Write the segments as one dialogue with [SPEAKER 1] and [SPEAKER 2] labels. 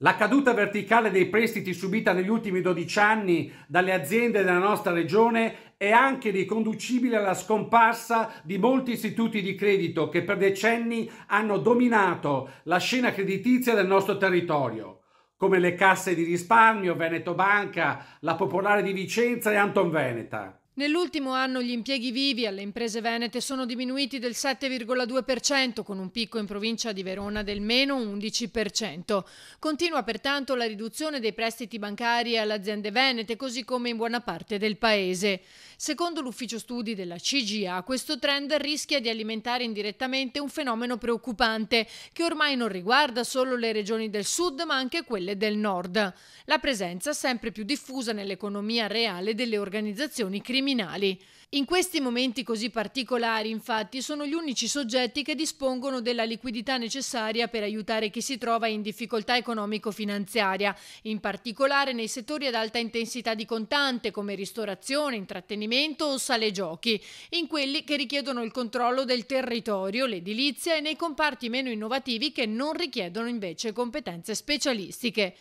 [SPEAKER 1] La caduta verticale dei prestiti subita negli ultimi 12 anni dalle aziende della nostra regione è anche riconducibile alla scomparsa di molti istituti di credito che per decenni hanno dominato la scena creditizia del nostro territorio, come le casse di risparmio, Veneto Banca, la Popolare di Vicenza e Anton Veneta.
[SPEAKER 2] Nell'ultimo anno gli impieghi vivi alle imprese venete sono diminuiti del 7,2%, con un picco in provincia di Verona del meno 11%. Continua pertanto la riduzione dei prestiti bancari alle aziende venete, così come in buona parte del paese. Secondo l'ufficio studi della CGA, questo trend rischia di alimentare indirettamente un fenomeno preoccupante che ormai non riguarda solo le regioni del sud, ma anche quelle del nord. La presenza sempre più diffusa nell'economia reale delle organizzazioni criminali criminali. In questi momenti così particolari, infatti, sono gli unici soggetti che dispongono della liquidità necessaria per aiutare chi si trova in difficoltà economico-finanziaria, in particolare nei settori ad alta intensità di contante come ristorazione, intrattenimento o sale giochi, in quelli che richiedono il controllo del territorio, l'edilizia e nei comparti meno innovativi che non richiedono invece competenze specialistiche.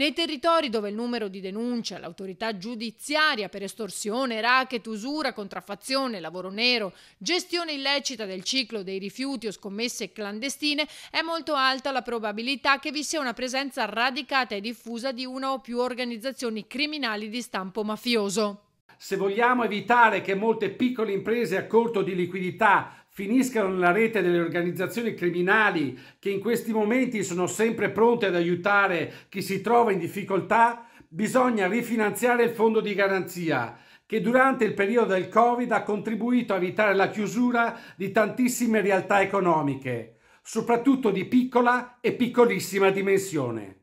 [SPEAKER 2] Nei territori dove il numero di denunce all'autorità giudiziaria per estorsione, racket, usura, contraffazione, lavoro nero, gestione illecita del ciclo dei rifiuti o scommesse clandestine, è molto alta la probabilità che vi sia una presenza radicata e diffusa di una o più organizzazioni criminali di stampo mafioso
[SPEAKER 1] se vogliamo evitare che molte piccole imprese a corto di liquidità finiscano nella rete delle organizzazioni criminali che in questi momenti sono sempre pronte ad aiutare chi si trova in difficoltà, bisogna rifinanziare il fondo di garanzia che durante il periodo del Covid ha contribuito a evitare la chiusura di tantissime
[SPEAKER 2] realtà economiche, soprattutto di piccola e piccolissima dimensione.